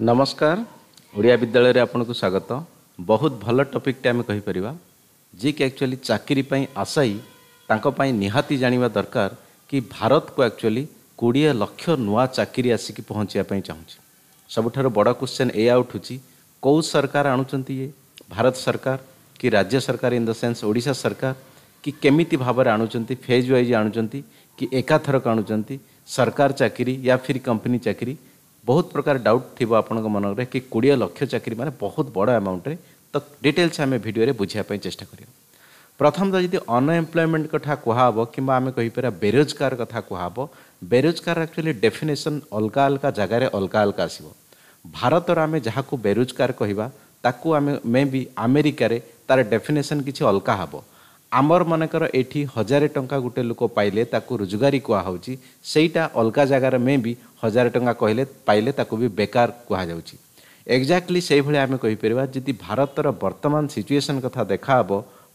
नमस्कार ओडिया विद्यालय को स्वागत बहुत भल टपिकटे आम कहीपर जी कि आकचुअली चाकरी आशायी तीन निहाती जानवा दरकार कि भारत को आकचुअली कोड़े लक्ष नुआ चाकरी आसिक पहुँचाप चाहिए सबुठ बड़ क्वेश्चन ए उठू कौ सरकार आणुंट ये भारत सरकार कि राज्य सरकार इन द सेन्स ओडा सरकार कि केमी भाव आणुंट फेज व्वज आणुंट कि एका थरक आणुंट सरकार चाकरी या फिर कंपनी चाकरी ବହୁତ ପ୍ରକାର ଡାଉଟ୍ ଥିବ ଆପଣଙ୍କ ମନରେ କି କୋଡ଼ିଏ ଲକ୍ଷ ଚାକିରି ମାନେ ବହୁତ ବଡ଼ ଆମାଉଣ୍ଟରେ ତ ଡିଟେଲ୍ସ ଆମେ ଭିଡ଼ିଓରେ ବୁଝିବା ପାଇଁ ଚେଷ୍ଟା କରିବା ପ୍ରଥମତଃ ଯଦି ଅନଏମ୍ପ୍ଲୟମେଣ୍ଟ କଥା କୁହାହେବ କିମ୍ବା ଆମେ କହିପାରିବା ବେରୋଜଗାର କଥା କୁହାହେବ ବେରୋଜଗାର ଆକ୍ଚୁଆଲି ଡେଫିନେସନ୍ ଅଲଗା ଅଲଗା ଜାଗାରେ ଅଲଗା ଅଲଗା ଆସିବ ଭାରତର ଆମେ ଯାହାକୁ ବେରୋଜଗାର କହିବା ତାକୁ ଆମେ ମେ ବି ଆମେରିକାରେ ତା'ର ଡେଫିନେସନ୍ କିଛି ଅଲଗା ହେବ ଆମର ମନେକର ଏଠି ହଜାରେ ଟଙ୍କା ଗୋଟେ ଲୋକ ପାଇଲେ ତାକୁ ରୋଜଗାରୀ କୁହାହେଉଛି ସେଇଟା ଅଲଗା ଜାଗାରେ ମେ ବି ହଜାରେ ଟଙ୍କା କହିଲେ ପାଇଲେ ତାକୁ ବି ବେକାର କୁହାଯାଉଛି ଏକ୍ଜାକ୍ଟଲି ସେଇଭଳି ଆମେ କହିପାରିବା ଯଦି ଭାରତର ବର୍ତ୍ତମାନ ସିଚୁଏସନ୍ କଥା ଦେଖାହେବ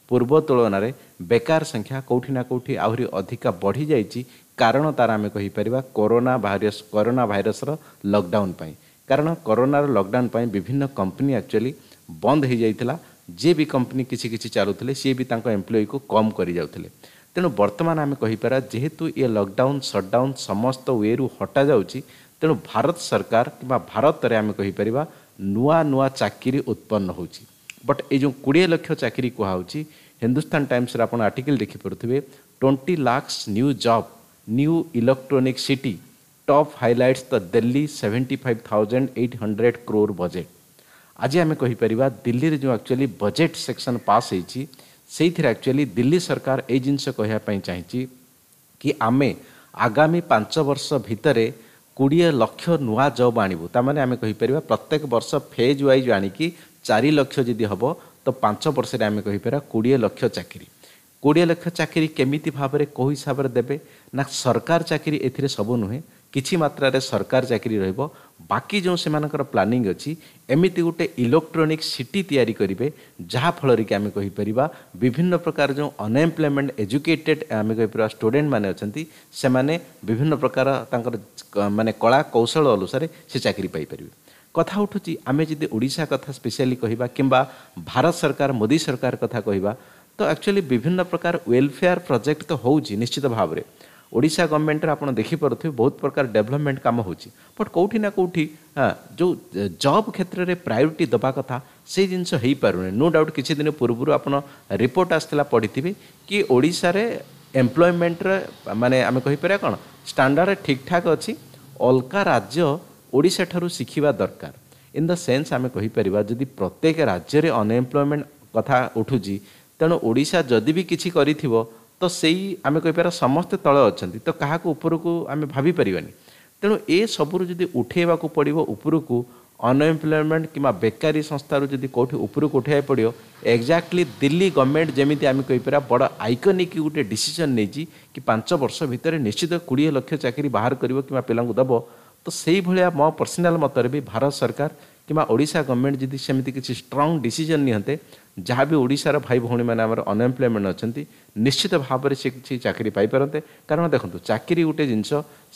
ପୂର୍ବ ତୁଳନାରେ ବେକାର ସଂଖ୍ୟା କେଉଁଠି ନା କେଉଁଠି ଆହୁରି ଅଧିକା ବଢ଼ିଯାଇଛି କାରଣ ତା'ର ଆମେ କହିପାରିବା କରୋନା ଭାଇରସ୍ କରୋନା ଭାଇରସ୍ର ଲକଡାଉନ୍ ପାଇଁ କାରଣ କରୋନାର ଲକଡାଉନ୍ ପାଇଁ ବିଭିନ୍ନ କମ୍ପାନୀ ଆକ୍ଚୁଆଲି ବନ୍ଦ ହୋଇଯାଇଥିଲା ଯିଏ ବି କମ୍ପାନୀ କିଛି କିଛି ଚାଲୁଥିଲେ ସିଏ ବି ତାଙ୍କ ଏମ୍ପ୍ଲୟିକୁ କମ୍ କରିଯାଉଥିଲେ ତେଣୁ ବର୍ତ୍ତମାନ ଆମେ କହିପାରିବା ଯେହେତୁ ଏ ଲକଡାଉନ୍ ସଟ୍ଡାଉନ୍ ସମସ୍ତ ୱେରୁ ହଟାଯାଉଛି ତେଣୁ ଭାରତ ସରକାର କିମ୍ବା ଭାରତରେ ଆମେ କହିପାରିବା ନୂଆ ନୂଆ ଚାକିରି ଉତ୍ପନ୍ନ ହେଉଛି ବଟ୍ ଏ ଯେଉଁ କୋଡ଼ିଏ ଲକ୍ଷ ଚାକିରି କୁହାହେଉଛି ହିନ୍ଦୁସ୍ତାନ ଟାଇମ୍ସରେ ଆପଣ ଆର୍ଟିକଲ୍ ଦେଖିପାରୁଥିବେ twenty lakhs new job new electronic city top highlights the Delhi seventy five thousand eight hundred crore budget आज आम कहीपर दिल्ली जो एक्चुअली बजेट सेक्शन पास होती से एक्चुअली दिल्ली सरकार ये जिनस कहवाई चाहिए कि आम आगामी पांच वर्ष भितर କୋଡ଼ିଏ ଲକ୍ଷ ନୂଆ ଜବ୍ ଆଣିବୁ ତାମାନେ ଆମେ କହିପାରିବା ପ୍ରତ୍ୟେକ ବର୍ଷ ଫେଜ୍ ୱାଇଜ୍ ଆଣିକି ଚାରି ଲକ୍ଷ ଯଦି ହେବ ତ ପାଞ୍ଚ ବର୍ଷରେ ଆମେ କହିପାରିବା କୋଡ଼ିଏ ଲକ୍ଷ ଚାକିରି କୋଡ଼ିଏ ଲକ୍ଷ ଚାକିରି କେମିତି ଭାବରେ କେଉଁ ହିସାବରେ ଦେବେ ନା ସରକାର ଚାକିରି ଏଥିରେ ସବୁ ନୁହେଁ କିଛି ମାତ୍ରାରେ ସରକାର ଚାକିରି ରହିବ ବାକି ଯେଉଁ ସେମାନଙ୍କର ପ୍ଲାନିଂ ଅଛି ଏମିତି ଗୋଟେ ଇଲେକ୍ଟ୍ରୋନିକ୍ ସିଟି ତିଆରି କରିବେ ଯାହାଫଳରେ କି ଆମେ କହିପାରିବା ବିଭିନ୍ନ ପ୍ରକାର ଯେଉଁ ଅନଏମ୍ପ୍ଲୟମେଣ୍ଟ ଏଜୁକେଟେଡ଼ ଆମେ କହିପାରିବା ଷ୍ଟୁଡେଣ୍ଟମାନେ ଅଛନ୍ତି ସେମାନେ ବିଭିନ୍ନ ପ୍ରକାର ତାଙ୍କର ମାନେ କଳା କୌଶଳ ଅନୁସାରେ ସେ ଚାକିରି ପାଇପାରିବେ କଥା ଉଠୁଛି ଆମେ ଯଦି ଓଡ଼ିଶା କଥା ସ୍ପେଶିଆଲି କହିବା କିମ୍ବା ଭାରତ ସରକାର ମୋଦି ସରକାର କଥା କହିବା ତ ଆକ୍ଚୁଆଲି ବିଭିନ୍ନ ପ୍ରକାର ୱେଲଫେୟାର ପ୍ରୋଜେକ୍ଟ ତ ହେଉଛି ନିଶ୍ଚିତ ଭାବରେ ଓଡ଼ିଶା ଗଭର୍ଣ୍ଣମେଣ୍ଟରେ ଆପଣ ଦେଖିପାରୁଥିବେ ବହୁତ ପ୍ରକାର ଡେଭଲପମେଣ୍ଟ କାମ ହେଉଛି ବଟ୍ କେଉଁଠି ନା କେଉଁଠି ଯେଉଁ ଜବ୍ କ୍ଷେତ୍ରରେ ପ୍ରାୟୋରିଟି ଦେବା କଥା ସେଇ ଜିନିଷ ହେଇପାରୁନି ନୋ ଡାଉଟ୍ କିଛି ଦିନ ପୂର୍ବରୁ ଆପଣ ରିପୋର୍ଟ ଆସିଥିଲା ପଢ଼ିଥିବେ କି ଓଡ଼ିଶାରେ ଏମ୍ପ୍ଲୟମେଣ୍ଟର ମାନେ ଆମେ କହିପାରିବା କ'ଣ ଷ୍ଟାଣ୍ଡାର୍ଡ଼ ଠିକ୍ ଠାକ୍ ଅଛି ଅଲଗା ରାଜ୍ୟ ଓଡ଼ିଶା ଠାରୁ ଶିଖିବା ଦରକାର ଇନ୍ ଦ ସେନ୍ସ ଆମେ କହିପାରିବା ଯଦି ପ୍ରତ୍ୟେକ ରାଜ୍ୟରେ ଅନଏମ୍ପ୍ଲୟମେଣ୍ଟ କଥା ଉଠୁଛି ତେଣୁ ଓଡ଼ିଶା ଯଦି ବି କିଛି କରିଥିବ ତ ସେଇ ଆମେ କହିପାରିବା ସମସ୍ତେ ତଳେ ଅଛନ୍ତି ତ କାହାକୁ ଉପରକୁ ଆମେ ଭାବିପାରିବାନି ତେଣୁ ଏସବୁରୁ ଯଦି ଉଠେଇବାକୁ ପଡ଼ିବ ଉପରକୁ ଅନଏମ୍ପ୍ଲୟମେଣ୍ଟ କିମ୍ବା ବେକାରୀ ସଂସ୍ଥାରୁ ଯଦି କେଉଁଠି ଉପରକୁ ଉଠେଇବାକୁ ପଡ଼ିବ ଏକ୍ଜାକ୍ଟଲି ଦିଲ୍ଲୀ ଗଭର୍ଣ୍ଣମେଣ୍ଟ ଯେମିତି ଆମେ କହିପାରିବା ବଡ଼ ଆଇକନିକ୍ ଗୋଟେ ଡିସିସନ୍ ନେଇଛି କି ପାଞ୍ଚ ବର୍ଷ ଭିତରେ ନିଶ୍ଚିତ କୋଡ଼ିଏ ଲକ୍ଷ ଚାକିରି ବାହାର କରିବ କିମ୍ବା ପିଲାଙ୍କୁ ଦେବ ତ ସେଇଭଳିଆ ମୋ ପର୍ସନାଲ୍ ମତରେ ବି ଭାରତ ସରକାର କିମ୍ବା ଓଡ଼ିଶା ଗଭର୍ଣ୍ଣମେଣ୍ଟ ଯଦି ସେମିତି କିଛି ଷ୍ଟ୍ରଙ୍ଗ ଡିସିସନ୍ ନିଅନ୍ତେ ଯାହା ବି ଓଡ଼ିଶାର ଭାଇ ଭଉଣୀମାନେ ଆମର ଅନଏମ୍ପ୍ଲୟମେଣ୍ଟ ଅଛନ୍ତି ନିଶ୍ଚିତ ଭାବରେ ସେ କିଛି ଚାକିରି ପାଇପାରନ୍ତେ କାରଣ ଦେଖନ୍ତୁ ଚାକିରି ଗୋଟେ ଜିନିଷ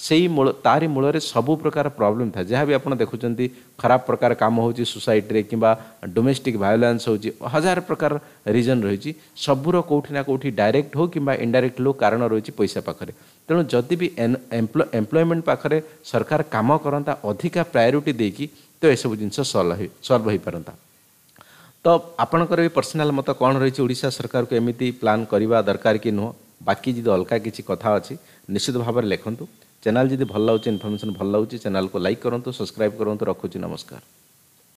ସେଇ ମୂଳ ତାରି ମୂଳରେ ସବୁ ପ୍ରକାର ପ୍ରୋବ୍ଲେମ୍ ଥାଏ ଯାହା ବି ଆପଣ ଦେଖୁଛନ୍ତି ଖରାପ ପ୍ରକାର କାମ ହେଉଛି ସୋସାଇଟିରେ କିମ୍ବା ଡୋମେଷ୍ଟିକ୍ ଭାୟୋଲେନ୍ସ ହେଉଛି ହଜାର ପ୍ରକାର ରିଜନ୍ ରହିଛି ସବୁର କେଉଁଠି ନା କେଉଁଠି ଡାଇରେକ୍ଟ ହେଉ କିମ୍ବା ଇଣ୍ଡାଇରେକ୍ଟ ହେଉ କାରଣ ରହିଛି ପଇସା ପାଖରେ ତେଣୁ ଯଦି ବି ଏମ୍ପ୍ଲୟମେଣ୍ଟ ପାଖରେ ସରକାର କାମ କରନ୍ତା ଅଧିକା ପ୍ରାୟୋରିଟି ଦେଇକି ତ ଏସବୁ ଜିନିଷ ସଲ୍ଭ ସଲ୍ଭ ହୋଇପାରନ୍ତା ଆପଣଙ୍କର ବି ପର୍ସନାଲ୍ ମତ କ'ଣ ରହିଛି ଓଡ଼ିଶା ସରକାରକୁ ଏମିତି ପ୍ଲାନ୍ କରିବା ଦରକାର କି ନୁହଁ ବାକି ଯଦି ଅଲଗା କିଛି କଥା ଅଛି ନିଶ୍ଚିତ ଭାବରେ ଲେଖନ୍ତୁ ଚ୍ୟାନେଲ୍ ଯଦି ଭଲ ଲାଗୁଛି ଇନଫର୍ମେସନ୍ ଭଲ ଲାଗୁଛି ଚ୍ୟାନେଲ୍କୁ ଲାଇକ୍ କରନ୍ତୁ ସବସ୍କ୍ରାଇବ୍ କରନ୍ତୁ ରଖୁଛି ନମସ୍କାର